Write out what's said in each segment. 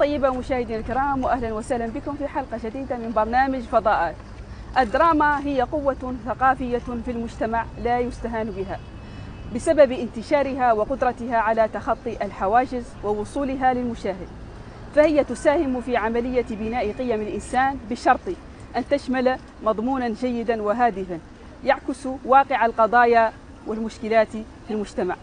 طيبة مشاهدينا الكرام وأهلا وسهلا بكم في حلقة جديدة من برنامج فضاءات الدراما هي قوة ثقافية في المجتمع لا يستهان بها بسبب انتشارها وقدرتها على تخطي الحواجز ووصولها للمشاهد فهي تساهم في عملية بناء قيم الإنسان بشرط أن تشمل مضمونا جيدا وهادفا يعكس واقع القضايا والمشكلات في المجتمع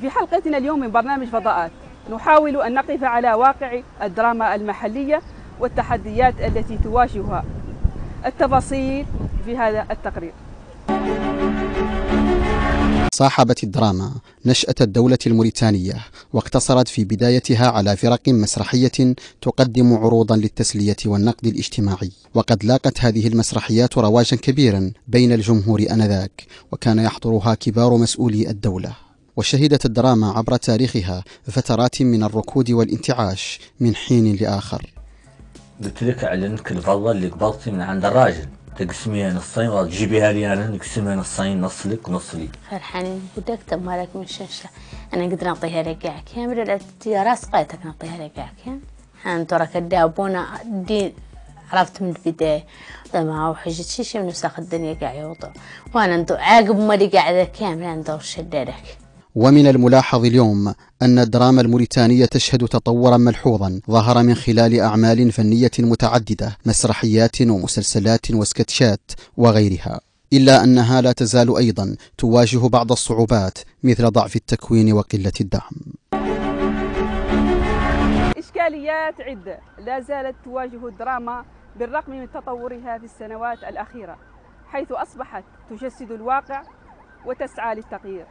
في حلقتنا اليوم من برنامج فضاءات نحاول أن نقف على واقع الدراما المحلية والتحديات التي تواجهها التفاصيل في هذا التقرير صاحبت الدراما نشأة الدولة الموريتانية واقتصرت في بدايتها على فرق مسرحية تقدم عروضا للتسلية والنقد الاجتماعي وقد لاقت هذه المسرحيات رواجا كبيرا بين الجمهور أنذاك وكان يحضرها كبار مسؤولي الدولة وشهدت الدراما عبر تاريخها فترات من الركود والانتعاش من حين لآخر قلت لك على انك الفضه اللي قبضتي من عند الراجل تقسميها نصين وتجيبيها لي انا نقسمها نصين نص لك ونص لي فرحانين بدك تمالك مالك من الشاشه انا قدر نعطيها لك ياك كامل راس قايتك نعطيها لك ياك كامل تراك الدابونة دي عرفت من البداية ما هو حجة شي شي من وساخ الدنيا قاع يوطو وانا عاقب ما قاعدة كاملة ندور شدارك ومن الملاحظ اليوم أن الدراما الموريتانية تشهد تطورا ملحوظا ظهر من خلال أعمال فنية متعددة مسرحيات ومسلسلات وسكتشات وغيرها إلا أنها لا تزال أيضا تواجه بعض الصعوبات مثل ضعف التكوين وقلة الدعم إشكاليات عدة لا زالت تواجه الدراما بالرغم من تطورها في السنوات الأخيرة حيث أصبحت تجسد الواقع وتسعى للتغيير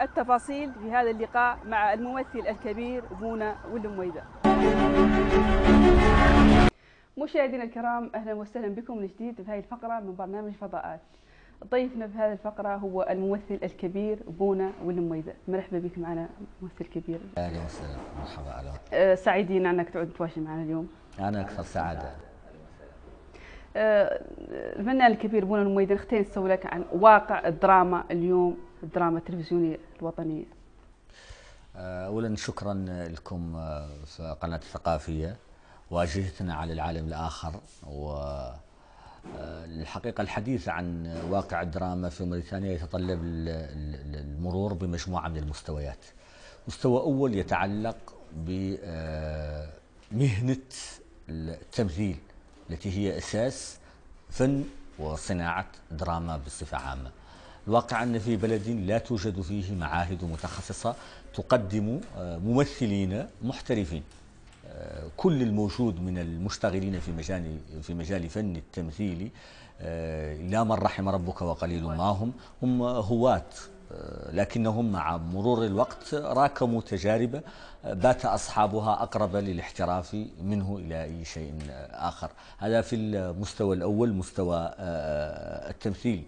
التفاصيل في هذا اللقاء مع الممثل الكبير بونا والمويدة مشاهدينا الكرام اهلا وسهلا بكم من جديد في هذه الفقره من برنامج فضاءات ضيفنا في هذه الفقره هو الممثل الكبير بونا والمويده مرحبا بك معنا ممثل كبير اهلا وسهلا مرحبا اهلا أه سعيدين انك تعود تواجه معنا اليوم انا اكثر سعاده أه الفنان الكبير بونا المويدة نختين نسولك عن واقع الدراما اليوم الدراما التلفزيونية الوطنية آه، أولا شكرا لكم آه، في قناة الثقافية واجهتنا على العالم الآخر و آه، الحقيقة الحديث عن واقع الدراما في موريتانيا يتطلب المرور بمجموعة من المستويات مستوى أول يتعلق بمهنة التمثيل التي هي أساس فن وصناعة دراما بصفة عامة الواقع أن في بلد لا توجد فيه معاهد متخصصة تقدم آه، ممثلين محترفين آه، كل الموجود من المشتغلين في مجال في مجال فن التمثيل آه، لا من رحم ربك وقليل ما هم هم هواة لكنهم مع مرور الوقت راكموا تجارب بات أصحابها أقرب للاحتراف منه إلى أي شيء آخر هذا في المستوى الأول مستوى التمثيل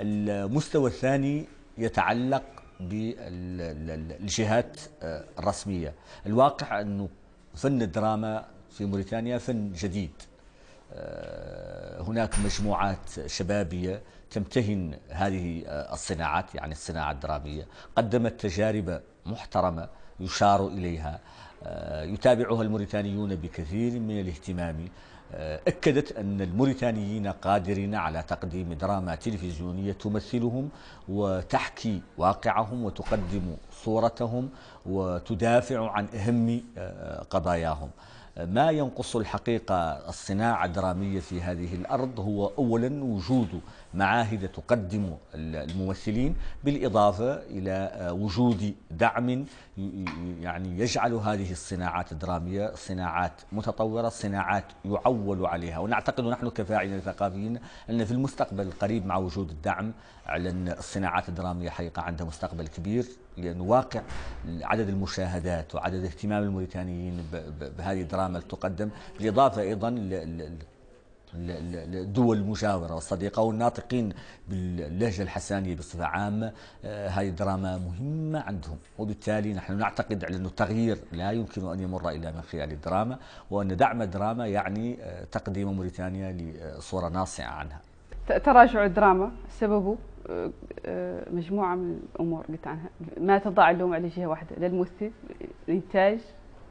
المستوى الثاني يتعلق بالجهات آه، الرسمية الواقع أنه فن الدراما في موريتانيا فن جديد آه، هناك مجموعات شبابية تمتهن هذه آه، الصناعات يعني الصناعة الدرامية قدمت تجارب محترمة يشار إليها يتابعها الموريتانيون بكثير من الاهتمام آه، أكدت أن الموريتانيين قادرين على تقديم دراما تلفزيونية تمثلهم وتحكي واقعهم وتقدم صورتهم وتدافع عن أهم آه، قضاياهم آه، ما ينقص الحقيقة الصناعة الدرامية في هذه الأرض هو أولا وجود معاهد تقدم الممثلين بالإضافة إلى آه، وجود دعم يعني يجعل هذه الصناعات الدرامية صناعات متطورة صناعات يعول عليها ونعتقد نحن كفاعلين ثقافيين أن في المستقبل القريب مع وجود الدعم أن الصناعات الدرامية حقيقة عندها مستقبل كبير لأن واقع عدد المشاهدات وعدد اهتمام الموريتانيين بهذه الدراما اللي تقدم بالإضافة أيضا الدول المجاورة والصديقة والناطقين باللهجة الحسانية بصفة عامة آه، هذه دراما مهمة عندهم وبالتالي نحن نعتقد على أن التغيير لا يمكن أن يمر إلا من خلال الدراما وأن دعم الدراما يعني آه، تقديم موريتانيا لصورة ناصعة عنها تراجع الدراما سببه آه، مجموعة من الأمور قلت عنها ما تضع اللوم على جهة واحدة لا الممثل الإنتاج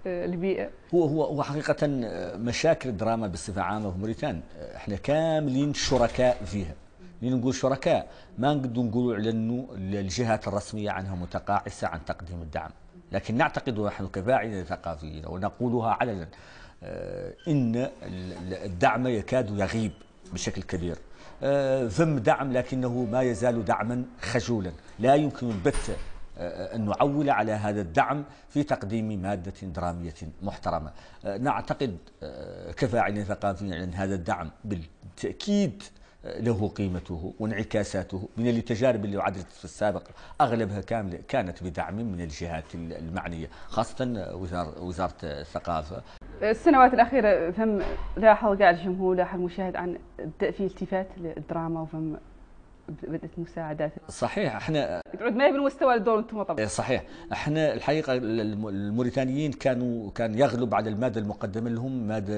البيئه آه، هو هو هو حقيقه آه، مشاكل الدراما بصفه عامه في موريتان آه، احنا كاملين شركاء فيها نقول شركاء ما نقدر نقول على انه الجهات الرسميه عنها متقاعسه عن تقديم الدعم لكن نعتقد نحن كفاعلين ثقافيين ونقولها علنا ان الدعم يكاد يغيب بشكل كبير ذم دعم لكنه ما يزال دعما خجولا لا يمكن البث أن نعول على هذا الدعم في تقديم مادة درامية محترمة أه، نعتقد أه، كفاعلين ثقافيين أن هذا الدعم بالتأكيد أه، له قيمته وانعكاساته من التجارب اللي عدت في السابق اغلبها كامله كانت بدعم من الجهات المعنيه خاصه وزاره وزاره الثقافه السنوات الأخيرة فهم لاحظ قاعد الجمهور لاحظ المشاهد عن في التفات للدراما وفهم بدات مساعدات صحيح احنا تعود ما هي بالمستوى الدور انتم طبعا إيه، صحيح احنا الحقيقه الموريتانيين كانوا كان يغلب على الماده المقدمه لهم ماده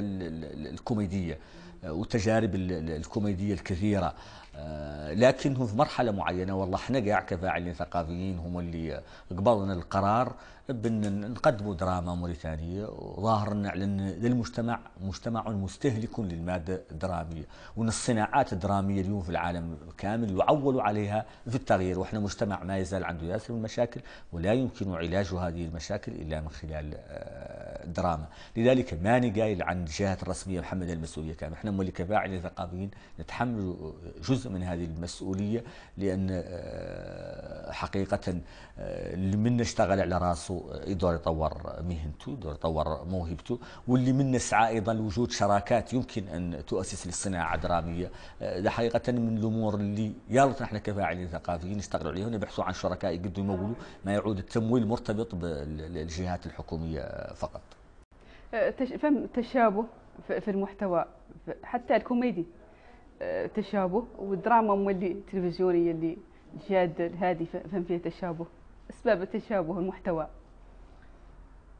الكوميديه آه، والتجارب الكوميديه الكثيره آه، لكنهم في مرحله معينه والله احنا كفاعلين ثقافيين هم اللي قبلنا القرار بأن نقدموا دراما موريتانية وظاهر نعلن للمجتمع مجتمع مستهلك للمادة الدرامية وأن الصناعات الدرامية اليوم في العالم كامل يعول عليها في التغيير وإحنا مجتمع ما يزال عنده ياسر من المشاكل ولا يمكن علاج هذه المشاكل إلا من خلال الدراما آه، لذلك ماني قايل عن الجهات الرسمية محمد المسؤولية كامل إحنا مولي كفاعل ثقافيين نتحمل جزء من هذه المسؤولية لأن آه، حقيقة اللي آه، من اشتغل على راسه يدور يطور مهنته يدور يطور موهبته واللي من نسعى أيضا لوجود شراكات يمكن أن تؤسس للصناعة الدراميه ده آه، حقيقة من الأمور اللي يا ريت نحن كفاعلين ثقافيين نشتغلوا عليها ونبحثوا عن شركاء يقدروا يمولوا ما يعود التمويل مرتبط بالجهات الحكومية فقط آه، فهم تشابه في المحتوى حتى الكوميدي آه، تشابه والدراما مولي التلفزيونيه اللي جاد هذه فهم فيها تشابه اسباب التشابه المحتوى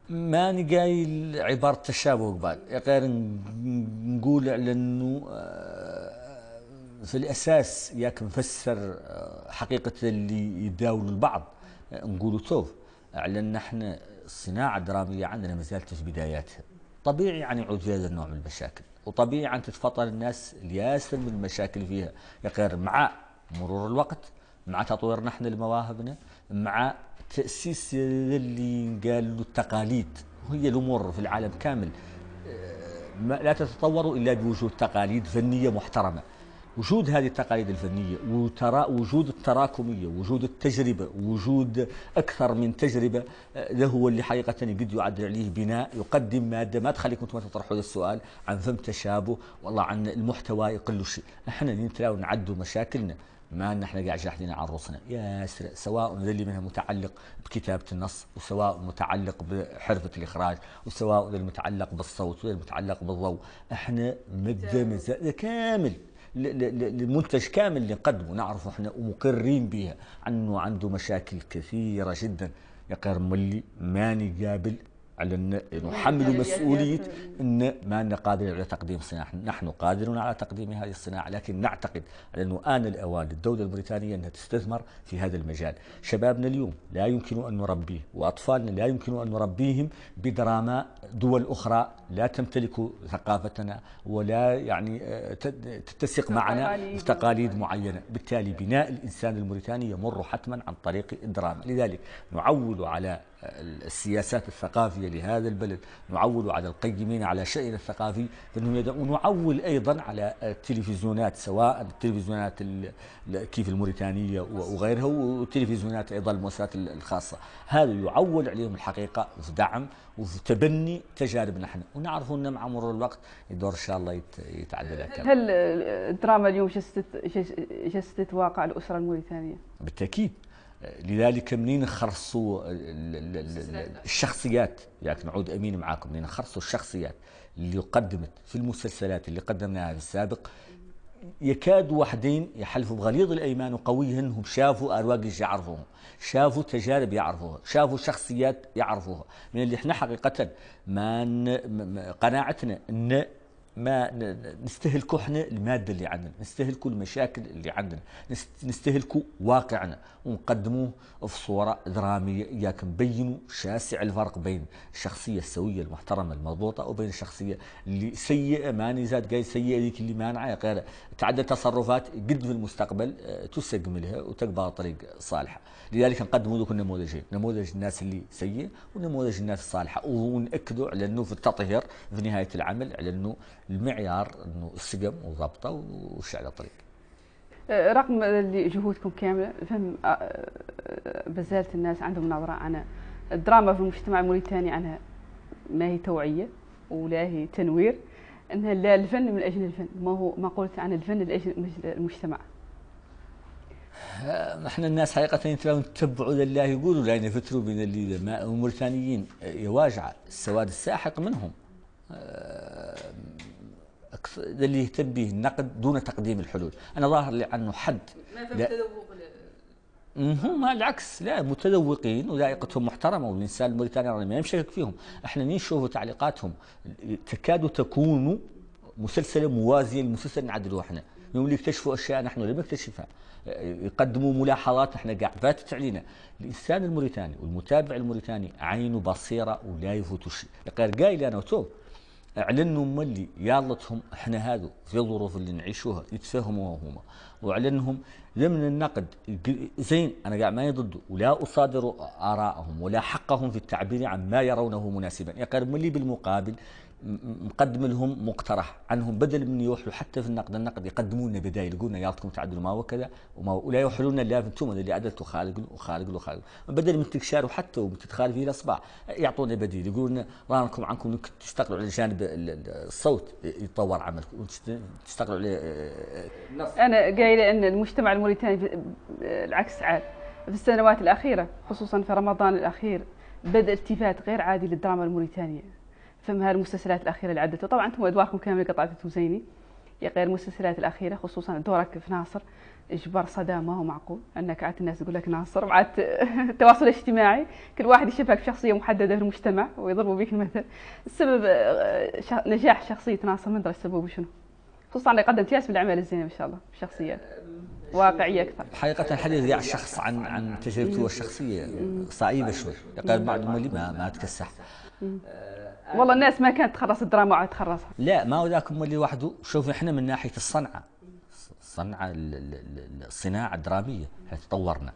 ما نقاي عبارة تشابه قبال غير نقول على انه آه، في الاساس ياك نفسر آه، حقيقة اللي يداول البعض نقولوا توف على ان احنا الصناعة الدرامية عندنا ما زالت في بداياتها طبيعي يعني يعود في هذا النوع من المشاكل وطبيعي أن يعني تتفطر الناس الياسر من المشاكل فيها غير مع مرور الوقت مع تطوير نحن لمواهبنا مع تأسيس اللي قال له التقاليد وهي الأمور في العالم كامل آه، لا تتطور إلا بوجود تقاليد فنية محترمة وجود هذه التقاليد الفنية وترا وجود التراكمية وجود التجربة وجود أكثر من تجربة ده آه، هو اللي حقيقة قد يعدل عليه بناء يقدم مادة ما تخليكم أنتم تطرحوا السؤال عن فم تشابه والله عن المحتوى يقل شيء احنا نتلاو نعدوا مشاكلنا ما احنا قاعد جاحدين عن روسنا يا سر... سواء اللي منها متعلق بكتابة النص وسواء متعلق بحرفة الإخراج وسواء المتعلق بالصوت وذلي متعلق بالضوء احنا مبدأ كامل للمنتج كامل اللي نقدمه نعرفه احنا ومقرين بها انه عنده مشاكل كثيرة جدا يا قير ملي ماني قابل على أن نحمل مسؤولية أن ما أن على تقديم صناعة نحن قادرون على تقديم هذه الصناعة لكن نعتقد على أنه آن الأوان للدولة البريطانية أنها تستثمر في هذا المجال شبابنا اليوم لا يمكن أن نربيه وأطفالنا لا يمكن أن نربيهم بدراما دول أخرى لا تمتلك ثقافتنا ولا يعني آه، تتسق معنا تقاليد معينة بالتالي بناء الإنسان الموريتاني يمر حتما عن طريق الدراما لذلك نعول على السياسات الثقافية لهذا البلد نعول على القيمين على شأن الثقافي فإنهم يدعون نعول أيضا على التلفزيونات سواء التلفزيونات كيف الموريتانية وغيرها والتلفزيونات أيضا المؤسسات الخاصة هذا يعول عليهم الحقيقة في دعم وفي تبني تجارب نحن ونعرف أن مع مرور الوقت يدور إن شاء الله يتعدل هل الدراما اليوم شستت, شستت واقع الأسرة الموريتانية؟ بالتأكيد لذلك منين نخرصوا الشخصيات يعني نعود امين معاكم منين نخرصوا الشخصيات اللي قدمت في المسلسلات اللي قدمناها في السابق يكاد واحدين يحلفوا بغليظ الايمان هم شافوا ارواق يعرفوهم شافوا تجارب يعرفوها شافوا شخصيات يعرفوها من اللي احنا حقيقه ما قناعتنا ان ما نستهلكوا احنا الماده اللي عندنا نستهلكوا المشاكل اللي عندنا نستهلكوا واقعنا ونقدموه في صوره دراميه اياك نبينوا شاسع الفرق بين الشخصيه السويه المحترمه المضبوطه وبين الشخصيه اللي سيئه ماني زاد قايل سيئه ذيك اللي مانعه غير تعدى تصرفات قد في المستقبل آه، تستجملها وتقبل طريق صالحه لذلك نقدموا ذوك النموذجين نموذج الناس اللي سيء ونموذج الناس الصالحه وناكدوا على انه في التطهير في نهايه العمل على انه المعيار انه السقم وضبطه على طريق أه، رغم جهودكم كامله فهم أه، أه، بزالت الناس عندهم نظره عن الدراما في المجتمع الموريتاني عنها ما هي توعيه ولا هي تنوير انها لا الفن من اجل الفن ما هو ما قلت عن الفن لاجل المجتمع نحن الناس حقيقة يتبعون تبعوا لله يقولوا لأن يفتروا بين اللي الموريتانيين يواجع السواد الساحق منهم اللي يهتم به النقد دون تقديم الحلول انا ظاهر لي عنه حد ما فهم تذوق ما العكس لا متذوقين وذائقتهم محترمه والانسان الموريتاني ما يشكك فيهم احنا نشوف تعليقاتهم تكاد تكون مسلسلا موازيا لمسلسل نعدله احنا يوم اللي يكتشفوا اشياء نحن لم نكتشفها يقدموا ملاحظات احنا قاعد فاتت علينا الانسان الموريتاني والمتابع الموريتاني عينه بصيره ولا يفوت شيء غير قايل انا وتوب اعلنوا ملي يالتهم احنا هذو في الظروف اللي نعيشوها يتفهموها هما واعلنهم ضمن النقد زين انا قاعد ما يضد ولا اصادر ارائهم ولا حقهم في التعبير عن ما يرونه مناسبا يقرب ملي بالمقابل مقدم لهم مقترح عنهم بدل من يوحلوا حتى في النقد النقد يقدموا لنا بدائل يقولوا لنا يالتكم تعدلوا ما وكذا وما ولا يوحلوا لنا لا انتم اللي عدلتوا خالق وخالق وخالق بدل من تكشاروا حتى وتتخالف الى اصبع يعطونا بديل يقولوا لنا راكم عنكم تشتغلوا على جانب الصوت يتطور عملكم تشتغلوا على النص آه، انا قايله ان المجتمع الموريتاني العكس عاد في السنوات الاخيره خصوصا في رمضان الاخير بدا التفات غير عادي للدراما الموريتانيه فما المسلسلات الأخيرة اللي عدته طبعا أنتم أدواركم كاملة قطعتكم زيني يا غير المسلسلات الأخيرة خصوصا دورك في ناصر إجبار صدى ما هو معقول أنك عاد الناس تقول لك ناصر وعاد التواصل الاجتماعي كل واحد يشبهك بشخصية محددة في المجتمع ويضربوا بك المثل السبب نجاح شخصية ناصر من درجة سببه شنو؟ خصوصا اللي قدمت جاس بالاعمال الزينه ان شاء الله شخصيات أه، واقعيه اكثر حقيقه الحديث يعني الشخص عن عن تجربته الشخصيه صعيبه شوي قال بعض ما, ما تكسح والله الناس ما كانت تخلص الدراما وعاد تخلصها لا ما هو اللي وحده شوف احنا من ناحيه الصنعه الصنعه الصناعه الدراميه تطورنا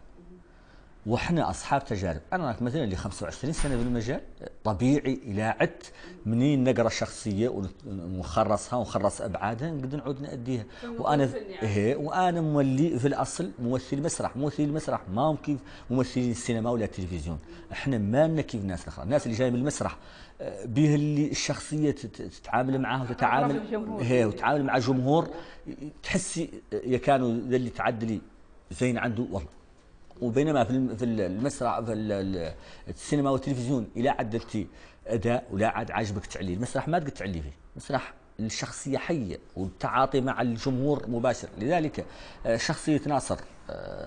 واحنا اصحاب تجارب انا مثلا لي 25 سنه بالمجال طبيعي الى عدت منين نقرا الشخصيه ونخرصها ونخرص ابعادها نقدر نعود ناديها وانا يعني. إيه، وانا مولي في الاصل ممثل مسرح ممثل المسرح ما هم كيف ممثلين السينما ولا التلفزيون احنا ما لنا كيف الناس الاخرى الناس اللي جايه من المسرح به آه، اللي الشخصيه تتعامل معها وتتعامل هي إيه، وتتعامل مع جمهور تحسي آه، يا كانوا اللي تعدلي زين عنده والله وبينما في في المسرح في السينما والتلفزيون الا عاد اداء ولا عاد عاجبك تعلي المسرح ما تقدر تعلي فيه المسرح الشخصيه حيه والتعاطي مع الجمهور مباشر لذلك آه، شخصيه ناصر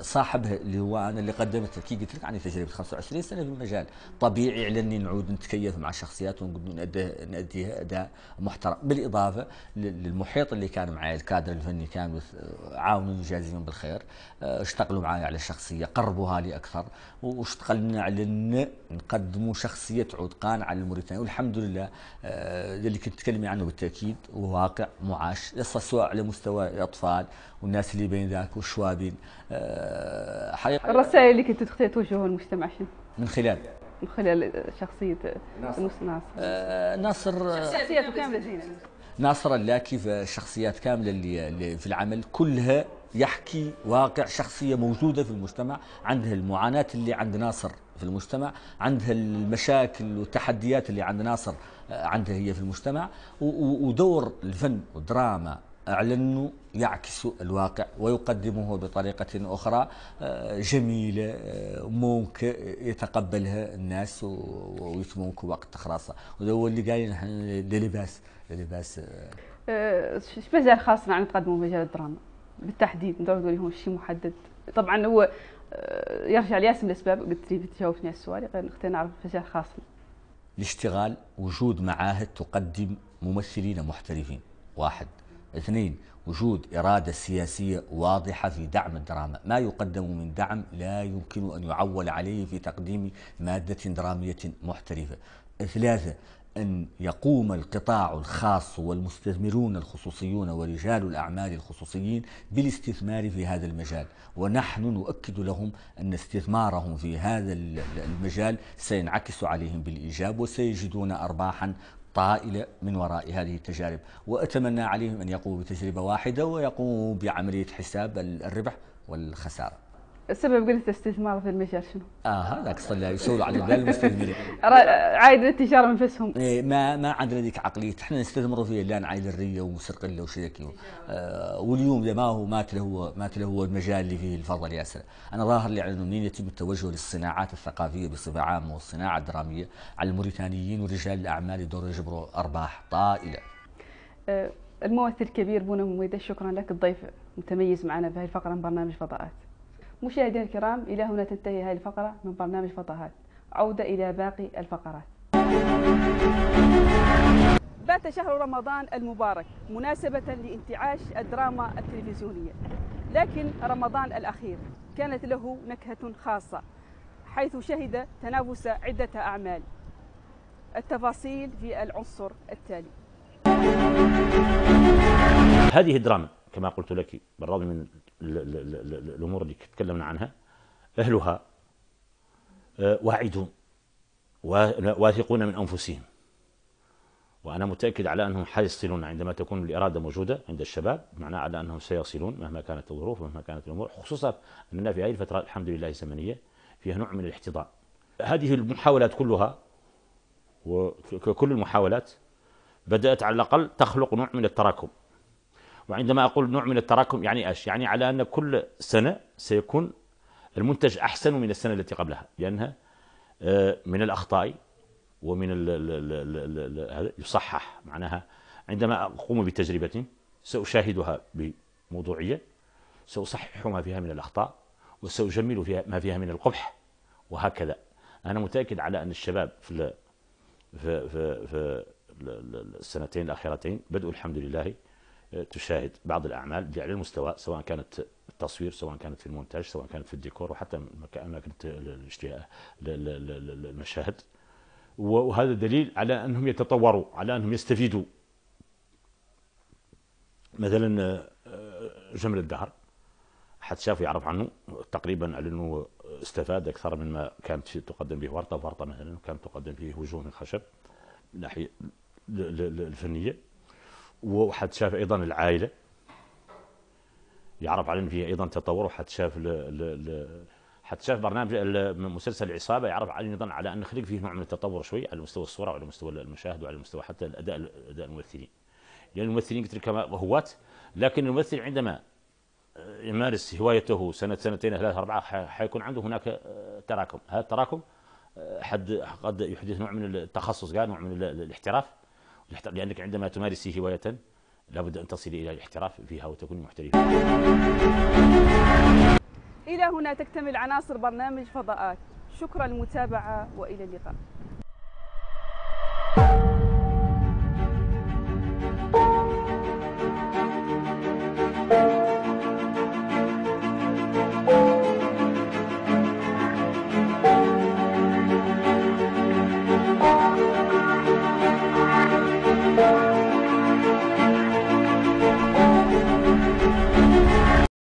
صاحبها اللي هو انا اللي قدمت كي قلت لك عندي تجربه 25 سنه في المجال طبيعي على اني نعود نتكيف مع الشخصيات ونقدر ناديها اداء محترم بالاضافه للمحيط اللي كان معي الكادر الفني كان آه، عاونوني جازمين بالخير آه، اشتغلوا معي على الشخصيه قربوها لي اكثر واشتغلنا على ان نقدموا شخصيه قان على الموريتاني والحمد لله آه، اللي كنت تكلمي عنه بالتاكيد وواقع معاش سواء على مستوى الاطفال والناس اللي بين ذاك والشوابين حقيقة آه، الرسائل اللي كنت تخطي توجهها للمجتمع شنو؟ من خلال من خلال شخصية ناصر ناصر, آه، ناصر آه، شخصيته كاملة زينة ناصر اللاكي في الشخصيات كاملة اللي في العمل كلها يحكي واقع شخصية موجودة في المجتمع عندها المعاناة اللي عند ناصر في المجتمع عندها المشاكل والتحديات اللي عند ناصر عندها هي في المجتمع ودور الفن والدراما أعلن يعكس الواقع ويقدمه بطريقة أخرى آه، جميلة آه، ممكن يتقبلها الناس ويتمونك وقت خلاصة وهذا هو اللي قايل نحن لباس لباس آه. شو مجال خاص نعم نتقدمه مجال الدراما بالتحديد ندور نقول لهم شيء محدد طبعا هو يرجع لياسم الاسباب قلت لي بتجاوبني على السؤال نختار نعرف مجال خاص الاشتغال وجود معاهد تقدم ممثلين محترفين واحد اثنين وجود إرادة سياسية واضحة في دعم الدراما ما يقدم من دعم لا يمكن أن يعول عليه في تقديم مادة درامية محترفة ثلاثة أن يقوم القطاع الخاص والمستثمرون الخصوصيون ورجال الأعمال الخصوصيين بالاستثمار في هذا المجال ونحن نؤكد لهم أن استثمارهم في هذا المجال سينعكس عليهم بالإيجاب وسيجدون أرباحا طائلة من وراء هذه التجارب وأتمنى عليهم أن يقوموا بتجربة واحدة ويقوموا بعملية حساب الربح والخسارة السبب قلت استثمار في المشار شنو؟ اه هذاك صلى يسولوا على المستثمرين عايد الانتشار من نفسهم إيه ما ما عندنا ذيك عقليه احنا نستثمروا فيه الان عايد الريه وسرقله وشي ذكي آه واليوم ما هو له هو له هو المجال اللي فيه الفضل ياسر انا ظاهر لي على انه منين يتم التوجه للصناعات الثقافيه بصفه عامه والصناعه الدراميه على الموريتانيين ورجال الاعمال يدوروا يجبروا ارباح طائله آه الممثل الكبير بونا مميدة شكرا لك الضيف متميز معنا في هذه الفقره من برنامج فضاءات مشاهدينا الكرام إلى هنا تنتهي هذه الفقرة من برنامج فطهات عودة إلى باقي الفقرات بات شهر رمضان المبارك مناسبة لانتعاش الدراما التلفزيونية لكن رمضان الأخير كانت له نكهة خاصة حيث شهد تنافس عدة أعمال التفاصيل في العنصر التالي هذه الدراما كما قلت لك بالرغم من الأمور اللي تكلمنا عنها أهلها آه، واعدون واثقون من أنفسهم وأنا متأكد على أنهم حيصلون عندما تكون الإرادة موجودة عند الشباب معناه على أنهم سيصلون مهما كانت الظروف مهما كانت الأمور خصوصا أننا في هذه الفترة الحمد لله الزمنية فيها نوع من الاحتضان هذه المحاولات كلها وكل المحاولات بدأت على الأقل تخلق نوع من التراكم وعندما أقول نوع من التراكم يعني إيش يعني على أن كل سنة سيكون المنتج أحسن من السنة التي قبلها لأنها آه، من الأخطاء ومن الـ الـ الـ يصحح معناها عندما أقوم بتجربة سأشاهدها بموضوعية سأصحح ما فيها من الأخطاء وسأجمل فيها ما فيها من القبح وهكذا أنا متأكد على أن الشباب في في في, في السنتين الأخيرتين بدأوا الحمد لله تشاهد بعض الأعمال بأعلى المستوى سواء كانت التصوير سواء كانت في المونتاج سواء كانت في الديكور وحتى أماكن المشاهد وهذا دليل على أنهم يتطوروا على أنهم يستفيدوا مثلا آه، جمل الدهر حد شاف يعرف عنه تقريبا على انه استفاد اكثر مما كانت تقدم به ورطه ورطه مثلا كانت تقدم به وجوه من خشب من الناحيه الفنيه وحتشاف شاف ايضا العائله يعرف على ان ايضا تطور وحد شاف ل... شاف برنامج مسلسل العصابه يعرف علي ايضا على ان خلق فيه نوع من التطور شوي على مستوى الصوره وعلى مستوى المشاهد وعلى مستوى حتى الاداء اداء الممثلين لان يعني الممثلين قلت لك هواة لكن الممثل عندما يمارس هوايته سنه سنتين ثلاثه اربعه حيكون عنده هناك آه، تراكم هذا التراكم آه، حد قد يحدث نوع من التخصص نوع من الاحتراف لأنك عندما تمارس هواية لابد أن تصل إلى الاحتراف فيها وتكون محترفا إلى هنا تكتمل عناصر برنامج فضاءات شكرا المتابعة وإلى اللقاء